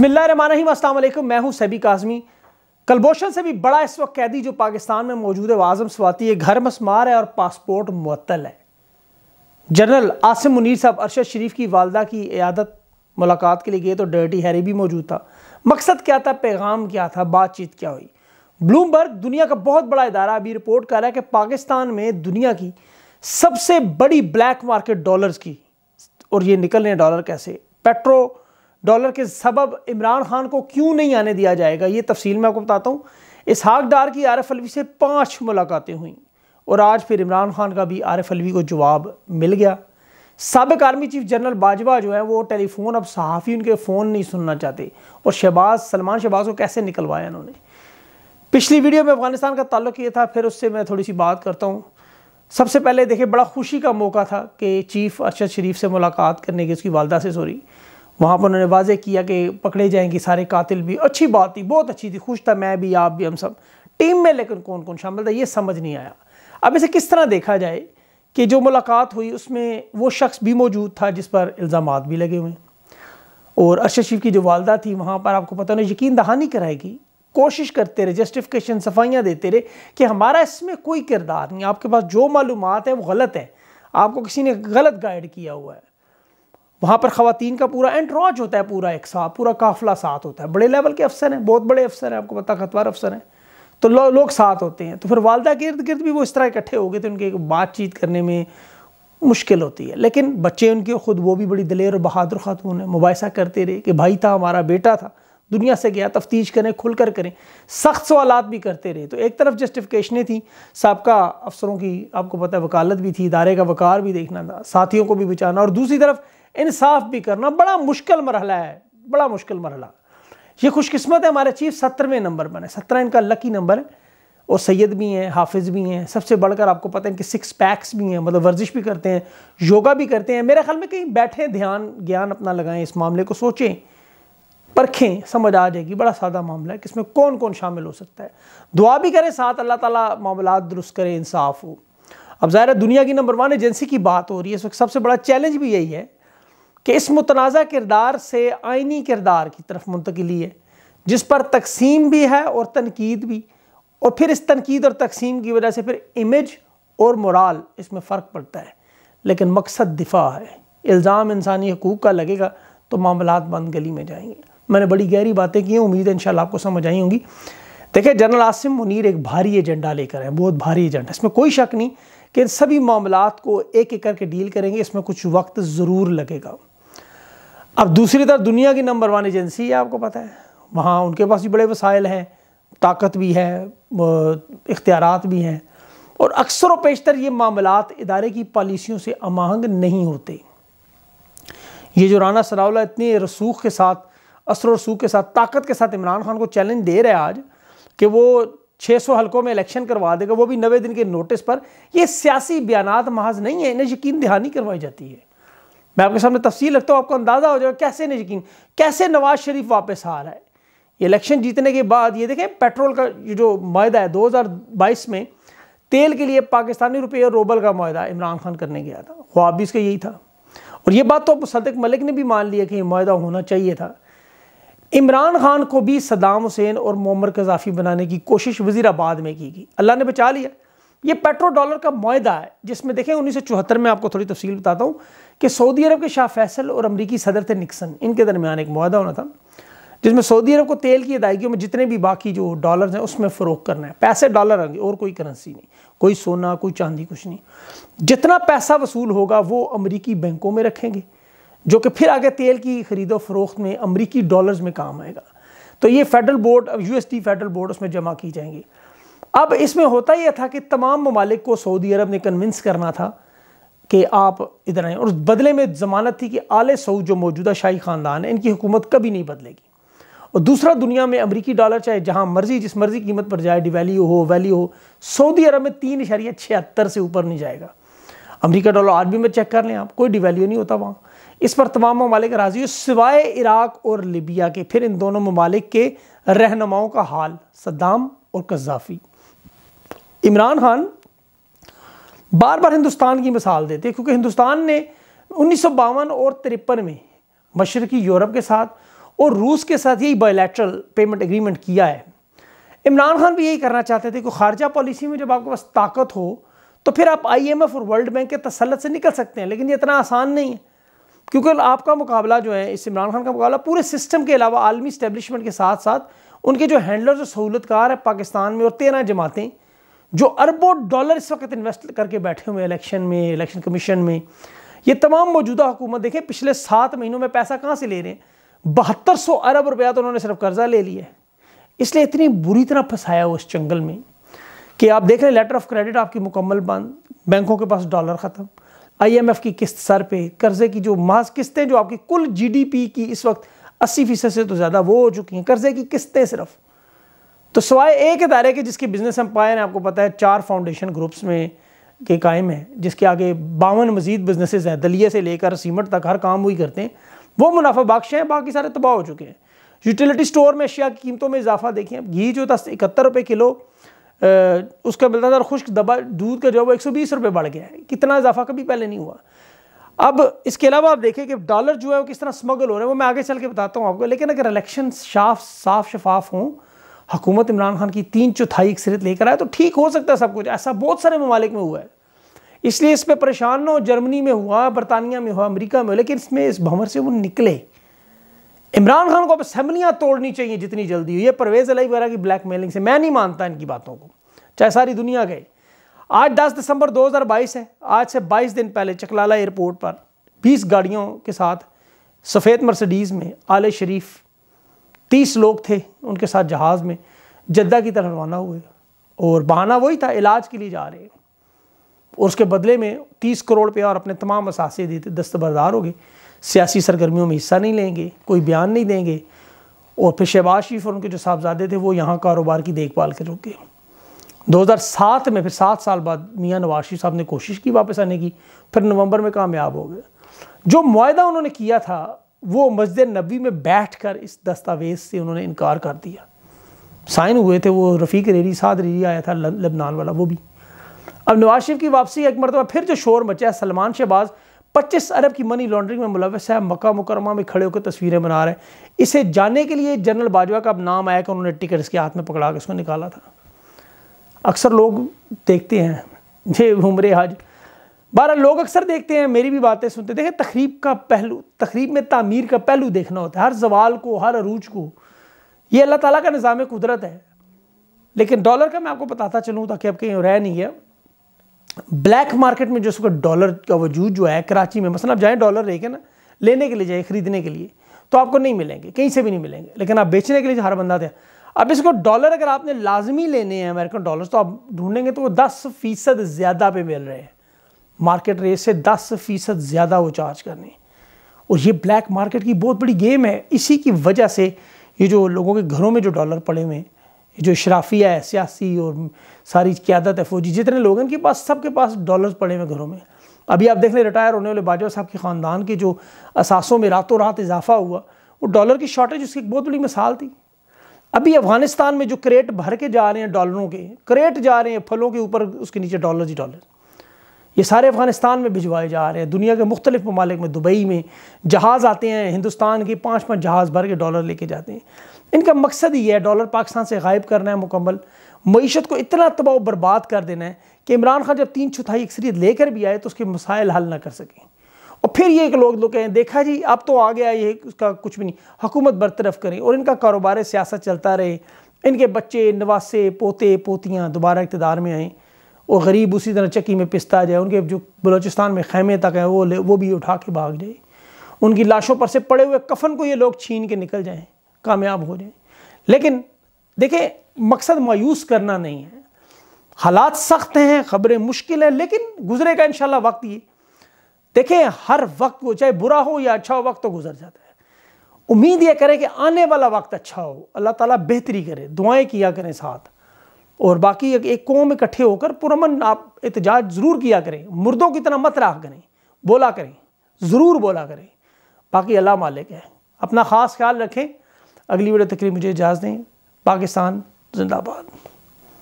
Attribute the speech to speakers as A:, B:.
A: बसमिल्लाम मैं हूं सभी काजमी कलबोशन से भी बड़ा इस वक्त कैदी जो पाकिस्तान में मौजूद है वाजम स्वाति है घर मसमार है और पासपोर्ट मअतल है जनरल आसिम मुनीर साहब अरशद शरीफ की वालदा की इयादत मुलाकात के लिए गए तो डर्टी हैरी भी मौजूद था मकसद क्या था पैगाम क्या था बातचीत क्या हुई ब्लूमबर्ग दुनिया का बहुत बड़ा इदारा अभी रिपोर्ट कर रहा है कि पाकिस्तान में दुनिया की सबसे बड़ी ब्लैक मार्केट डॉलर्स की और ये निकल रहे हैं डॉलर कैसे पेट्रो डॉलर के सबब इमरान खान को क्यों नहीं आने दिया जाएगा ये तफसील मैं आपको बताता हूँ इसहाक डार की आरफ अलवी से पाँच मुलाकातें हुई और आज फिर इमरान खान का भी आरफ अलवी को जवाब मिल गया सबक आर्मी चीफ जनरल बाजवा जो है वो टेलीफोन अब सहाफ़ी उनके फ़ोन नहीं सुनना चाहते और शहबाज सलमान शहबाज को कैसे निकलवाया इन्होंने पिछली वीडियो में अफ़गानिस्तान का ताल्लुक ये था फिर उससे मैं थोड़ी सी बात करता हूँ सबसे पहले देखिए बड़ा खुशी का मौका था कि चीफ़ अरशद शरीफ से मुलाकात करने की उसकी वालदा से सॉरी वहाँ पर उन्होंने वाजे किया कि पकड़े जाएंगे सारे कातिल भी अच्छी बात थी बहुत अच्छी थी खुश था मैं भी आप भी हम सब टीम में लेकिन कौन कौन शामिल था ये समझ नहीं आया अब इसे किस तरह देखा जाए कि जो मुलाकात हुई उसमें वो शख्स भी मौजूद था जिस पर इल्ज़ाम भी लगे हुए और अरशद शरीफ की जो वालदा थी वहाँ पर आपको पता नहीं यकीन दहानी कराएगी कोशिश करते रहे जस्टिफिकेशन सफाइयाँ देते रहे कि हमारा इसमें कोई किरदार नहीं आपके पास जो मालूम है वो गलत है आपको किसी ने गलत गाइड किया हुआ है वहाँ पर ख़वान का पूरा एंट्रॉज होता है पूरा एक साथ पूरा काफिला साथ होता है बड़े लेवल के अफसर हैं बहुत बड़े अफसर हैं आपको पता खतवार अफसर हैं तो लो, लोग साथ होते हैं तो फिर वालदा के इर्द गिर्द भी वो इस तरह इकट्ठे हो गए तो उनके बातचीत करने में मुश्किल होती है लेकिन बच्चे उनके ख़ुद वो भी बड़ी दलेर और बहादुर खातून है मुबासा करते रहे कि भाई था हमारा बेटा था दुनिया से गया तफ्तीश करें खुल कर करें सख्त सवाल भी करते रहे तो एक तरफ जस्टिफिकेशनें थी सबका अफसरों की आपको पता है वकालत भी थी इदारे का वकार भी देखना था साथियों को भी बचाना और दूसरी तरफ इंसाफ भी करना बड़ा मुश्किल मरहला है बड़ा मुश्किल मरहला ये खुशकस्मत है हमारे चीफ सत्रहवें नंबर पर है सत्रह इनका लकी नंबर है और सैयद भी हैं हाफिज भी हैं सबसे बढ़कर आपको पता है कि सिक्स पैक्स भी हैं मतलब वर्जिश भी करते हैं योगा भी करते हैं मेरे ख्याल में कहीं बैठे ध्यान ज्ञान अपना लगाएं इस मामले को सोचें परखें समझ आ जाएगी बड़ा सादा मामला है कि इसमें कौन कौन शामिल हो सकता है दुआ भी करें साथ अल्लाह ताला मामला दुरुस्त करें इंसाफ हो अब ज़ाहिर दुनिया की नंबर वन एजेंसी की बात हो रही है इस वक्त सबसे बड़ा चैलेंज भी यही है कि इस मुतनाज़ा किरदार से आइनी किरदार की तरफ मुंतकली है जिस पर तकसीम भी है और तनकीद भी और फिर इस तनकीद और तकसीम की वजह से फिर इमेज और मोराल इसमें फ़र्क पड़ता है लेकिन मकसद दिफा है इल्ज़ाम इंसानी हकूक़ का लगेगा तो मामला बंद गली में जाएंगे मैंने बड़ी गहरी बातें की हैं उम्मीद है इन आपको समझ आई होंगी देखिए जनरल आसिम मुनीर एक भारी एजेंडा लेकर है बहुत भारी एजेंडा इसमें कोई शक नहीं कि सभी मामला को एक एक करके डील करेंगे इसमें कुछ वक्त ज़रूर लगेगा अब दूसरी तरफ दुनिया की नंबर वन एजेंसी है आपको पता है वहाँ उनके पास भी बड़े वसाइल हैं ताकत भी है इख्तियार भी हैं और अक्सर व पेशतर ये मामला इदारे की पॉलिसियों से अमांग नहीं होते ये जो राना सरावला इतने रसूख के साथ असर रसूख के साथ ताकत के साथ इमरान खान को चैलेंज दे रहे हैं आज कि वो 600 हलकों में इलेक्शन करवा देगा वो भी नवे दिन के नोटिस पर ये सियासी बयान महज नहीं है इन्हें यकीन दहानी करवाई जाती है मैं आपके सामने तफसील रखता हूँ आपको अंदाज़ा हो जाएगा कैसे यकीन कैसे नवाज शरीफ वापस आ रहा है इलेक्शन जीतने के बाद ये देखें पेट्रोल का जो माहा है 2022 में तेल के लिए पाकिस्तानी रुपये और रोबल का माहा इमरान खान करने गया था ख्वाब भी इसका यही था और ये बात तो सदक मलिक ने भी मान लिया कि ये माहा होना चाहिए था इमरान खान को भी सदाम हुसैन और मोमर कजाफी बनाने की कोशिश वजीराबाद में की गई अल्लाह ने बचा लिया ये पेट्रो डॉलर का माह है जिसमें देखें उन्नीस में आपको थोड़ी तफसील बताता हूँ कि सऊदी अरब के शाह फैसल और अमरीकी सदर थे निकसन इनके दरमियान एक माहा होना था जिसमें सऊदी अरब को तेल की अदायगियों में जितने भी बाकी जो डॉलर्स हैं उसमें फ़रोख करना है पैसे डॉलर आएंगे और कोई करेंसी नहीं कोई सोना कोई चांदी कुछ नहीं जितना पैसा वसूल होगा वो अमरीकी बैंकों में रखेंगे जो कि फिर आगे तेल की खरीदो फरोख्त में अमरीकी डॉलर्स में काम आएगा तो ये federal board UST federal board उसमें जमा की जाएंगी अब इसमें होता यह था कि तमाम ममालिक को सऊदी अरब ने कन्विंस करना था कि आप इधर आएँ और बदले में ज़मानत थी कि आल सऊद जो मौजूदा शाही ख़ानदान है इनकी हुकूमत कभी नहीं बदलेगी और दूसरा दुनिया में अमरीकी डॉलर चाहे जहाँ मर्जी जिस मर्जी कीमत पर जाए डिवैल्यू हो वैल्यू हो सऊदी अरब में तीन इशारिया छिहत्तर से ऊपर नहीं जाएगा अमरीका डॉलर आज भी में चेक कर लें आप कोई डिवैल्यू नहीं होता वहाँ इस पर तमाम ममालिक राजी हो सिवाए इराक और लिबिया के फिर इन दोनों ममालिक के रहनुमाओं का हाल सद्दाम और कज़ाफ़ी इमरान खान बार बार हिंदुस्तान की मिसाल देते हैं क्योंकि हिंदुस्तान ने उन्नीस और तिरपन में मशरकी यूरोप के साथ और रूस के साथ यही बायोलेट्रल पेमेंट एग्रीमेंट किया है इमरान खान भी यही करना चाहते थे कि खारजा पॉलिसी में जब आपके पास ताकत हो तो फिर आप आईएमएफ और वर्ल्ड बैंक के तसलत से निकल सकते हैं लेकिन ये इतना आसान नहीं है क्योंकि आपका मुकाबला जो है इस इमरान खान का मुकाबला पूरे सिस्टम के अलावा आलमी इस्टेबलिशमेंट के साथ साथ उनके जो हैंडलर जो सहूलतकार है पाकिस्तान में और तेरह जमातें जो अरबों डॉलर इस वक्त इन्वेस्ट करके बैठे हुए इलेक्शन में इलेक्शन कमीशन में ये तमाम मौजूदा हुकूमत देखें पिछले सात महीनों में पैसा कहाँ से ले रहे हैं बहत्तर सौ अरब रुपया तो उन्होंने सिर्फ कर्जा ले लिया है इसलिए इतनी बुरी तरह फंसाया हुआ इस जंगल में कि आप देख रहे हैं लेटर ऑफ क्रेडिट आपकी मुकम्मल बंद बैंकों के पास डॉलर ख़त्म आईएमएफ की किस्त सर पे कर्जे की जो मास किस्तें जो आपकी कुल जीडीपी की इस वक्त अस्सी फीसद से तो ज़्यादा वो हो चुकी हैं कर्जे की किस्तें सिर्फ तो सवाए एक इतारे के जिसकी बिजनेस एम्पायर है आपको पता है चार फाउंडेशन ग्रुप्स में के कायम है जिसके आगे बावन मजीद बिजनेस हैं दलिए से लेकर सीमट तक हर काम वही करते हैं वो मुनाफा बख्श हैं बाकी सारे तबाह हो चुके हैं यूटिलिटी स्टोर में अशिया की कीमतों में इजाफा देखें घी जो था इकहत्तर रुपये किलो आ, उसका मिलता था खुश्क दबा दूध का जो है वो एक सौ बीस रुपये बढ़ गया है कितना इजाफा कभी पहले नहीं हुआ अब इसके अलावा आप देखें कि डॉलर जो है वो किस तरह स्मगल हो रहे हैं वो मैं आगे चल के बताता हूँ आपको लेकिन अगर इलेक्शन साफ साफ शफाफ हों हुकूमत इमरान खान की तीन चौथाई अक्सरियत लेकर आए तो ठीक हो सकता है सब कुछ ऐसा बहुत सारे ममालिक में हुआ है इसलिए इस पर परेशान ना हो जर्मनी में हुआ बरतानिया में हुआ अमरीका में हुआ लेकिन इसमें इस भंवर से वो निकले इमरान खान को अब असम्बलियाँ तोड़नी चाहिए जितनी जल्दी हुई ये परवेज़ अली वगैरह की ब्लैक मेलिंग से मैं नहीं मानता इनकी बातों को चाहे सारी दुनिया गए आज 10 दिसंबर 2022 है आज से 22 दिन पहले चकलाला एयरपोर्ट पर 20 गाड़ियों के साथ सफ़ेद मर्सिडीज़ में आले शरीफ तीस लोग थे उनके साथ जहाज़ में जद्दा की तरफ रवाना हुए और बहाना वही था इलाज के लिए जा रहे हैं और उसके बदले में तीस करोड़ रुपया और अपने तमाम असासे देते दस्तबरदार हो गए सियासी सरगर्मियों में हिस्सा नहीं लेंगे कोई बयान नहीं देंगे और फिर शहबाज शरीफ और उनके जो साहबजादे थे वो यहाँ कारोबार की देखभाल कर रुके दो हज़ार सात में फिर सात साल बाद मियाँ नवाज शरीफ साहब ने कोशिश की वापस आने की फिर नवंबर में कामयाब हो गए जो माहा उन्होंने किया था वो मस्जिद नबी में बैठ कर इस दस्तावेज़ से उन्होंने इनकार कर दिया साइन हुए थे वो रफ़ीक रेरी साद रेरी आया था लबनान वाला वो भी अब नवाज शरीफ की वापसी एक मरतबा फिर जो शोर मचा है सलमान शहबाज पच्चीस अरब की मनी लॉन्ड्रिंग में मुलवस है मक्का मुकरमा में खड़े होकर तस्वीरें बना रहे हैं इसे जाने के लिए जनरल बाजवा का अब नाम आया कि उन्होंने टिकट इसके हाथ में पकड़ा के उसको निकाला था अक्सर लोग देखते हैं ये उम्र हज बारह लोग अक्सर देखते हैं मेरी भी बातें सुनते देखें तकरीब का पहलू तकरीब में तामीर का पहलू देखना होता है हर जवाल को हर अरूज को ये अल्लाह ताला का निज़ाम कुदरत है लेकिन डॉलर का मैं आपको बताता चलूँ ताकि आप कहीं रह नहीं है ब्लैक मार्केट में जो उसका डॉलर का वजूद जो है कराची में मसला आप जाएँ डॉलर लेके ना लेने के लिए जाइए ख़रीदने के लिए तो आपको नहीं मिलेंगे कहीं से भी नहीं मिलेंगे लेकिन आप बेचने के लिए हर बंदा था अब इसको डॉलर अगर आपने लाजमी लेने हैं अमेरिकन डॉलर तो आप ढूंढेंगे तो वो दस फीसद ज़्यादा पे मिल रहे हैं मार्केट रेट से दस फीसद ज़्यादा वो चार्ज करनी और ये ब्लैक मार्केट की बहुत बड़ी गेम है इसी की वजह से ये जो लोगों के घरों में जो डॉलर पड़े हुए हैं ये जो शराफिया है सियासी और सारी क्यादत है फौजी जितने लोग हैं इनके पास सबके पास डॉलर पड़े हुए घरों में अभी आप देख लें रिटायर होने वाले बाजवा साहब के ख़ानदान के जो असासों में रातों रात इजाफा हुआ वो डॉलर की शॉर्टेज उसकी एक बहुत बड़ी मिसाल थी अभी अफ़गानिस्तान में जो क्रेट भर के जा रहे हैं डॉलरों के क्रेट जा रहे हैं फलों के ऊपर उसके नीचे डॉलर ही डॉलर ये सारे अफ़गानिस्तान में भिजवाए जा रहे हैं दुनिया के मुख्तलिफ ममालिक में दुबई में जहाज़ आते हैं हिंदुस्तान के पाँच पाँच जहाज़ भर के डॉलर लेके जाते हैं इनका मकसद ही है डॉलर पाकिस्तान से गायब करना है मुकम्मल मीशत को इतना तबाह बर्बाद कर देना है कि इमरान खान जब तीन चौथाई अक्सरीत लेकर भी आए तो उसके मसाइल हल ना कर सकें और फिर ये एक लोग लोग कहें देखा जी अब तो आ गया ये उसका कुछ भी नहीं हुकूमत बरतरफ करें और इनका कारोबार सियासत चलता रहे इनके बच्चे नवासे पोते पोतियाँ दोबारा इकतदार में आएँ और गरीब उसी तरह चक्की में पिसता जाए उनके जो बलोचिस्तान में खैमे तक हैं वो वो भी उठा के भाग जाए उनकी लाशों पर से पड़े हुए कफन को ये लोग छीन के निकल जाएं कामयाब हो जाएं लेकिन देखें मकसद मायूस करना नहीं है हालात सख्त हैं खबरें मुश्किल हैं लेकिन गुजरेगा इन वक्त ये देखें हर वक्त वो चाहे बुरा हो या अच्छा हो वक्त तो गुजर जाता है उम्मीद ये करें कि आने वाला वक्त अच्छा हो अल्लाह ताला बेहतरी करे दुआएं किया करें साथ और बाकी एक कौम इकट्ठे होकर पुरमन आप एहतजाज ज़रूर किया करें मुर्दों की तरह मत राह करें बोला करें ज़रूर बोला करें बाकी अल्लाह मालिक है अपना ख़ास ख्याल रखें अगली वीडियो तकरीब मुझे इजाज़ दें पाकिस्तान जिंदाबाद